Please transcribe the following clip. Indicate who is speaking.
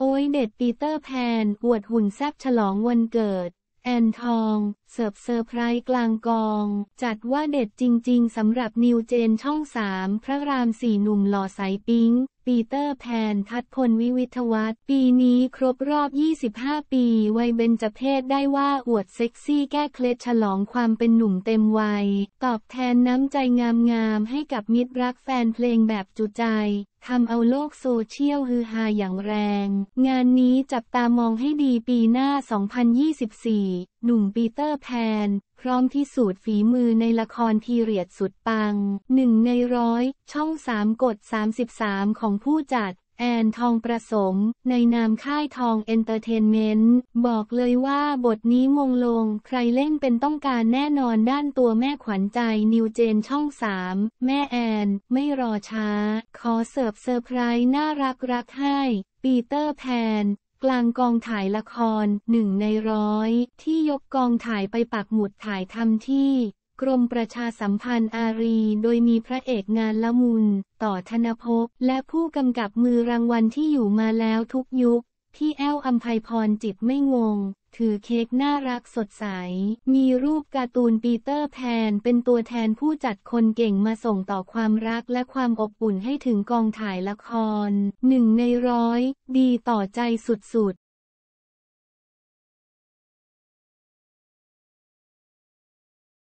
Speaker 1: โอ้ย เด็ดปีเตอร์แพนอวดหุ่นแซบฉลองวันเกิด แอนทองเสิร์ฟเซอร์ไพรส์กลางกอง จัดว่าเด็ดจริงๆสำหรับนิวเจนช่องสามพระรามสี่หนุ่มหล่อสายปิงปีเตอร์แพนทัดพลวิวิทวัตปีนี้ครบรอบ 25 ปีวัยเบญจเพศได้ว่าอวดเซ็กซี่แก้เคล็ดฉลองความเป็นหนุ่มเต็มวัย ตอบแทนน้ำใจงามๆให้กับมิตรรักแฟนเพลงแบบจุใจทำเอาโลกโซเชียลฮือฮาอย่างแรง งานนี้จับตามองให้ดีปีหน้า 2024 หนุ่มปีเตอร์แพน พร้อมที่สูตรฝีมือในละครทีเรียดสุดปังหนึ่งในร้อยช่อง 3 กด 33 ของผู้จัดแอนทองประสม ในนามค่ายทองเอนเตอร์เทนเมนต์บอกเลยว่าบทนี้มงลง ใครเล่นเป็นต้องการแน่นอนด้านตัวแม่ขวัญใจนิวเจนช่องสามแม่แอน ไม่รอช้า ขอเสิร์ฟเซอร์ไพรส์น่ารักรักให้ปีเตอร์แพน กลางกองถ่ายละครหนึ่งในร้อย ที่ยกกองถ่ายไปปักหมุดถ่ายทำที่กรมประชาสัมพันธ์อารีโดยมีพระเอกงานละมุนต่อธนภพและผู้กำกับมือรางวัลที่อยู่มาแล้วทุกยุคที่แอลอัมภัยพรจิตไม่งง ถือเค้กน่ารักสดใส มีรูปการ์ตูนปีเตอร์แพนเป็นตัวแทนผู้จัดคนเก่งมาส่งต่อความรักและความอบอุ่นให้ถึงกองถ่ายละครหนึ่งในร้อย ดีต่อใจสุด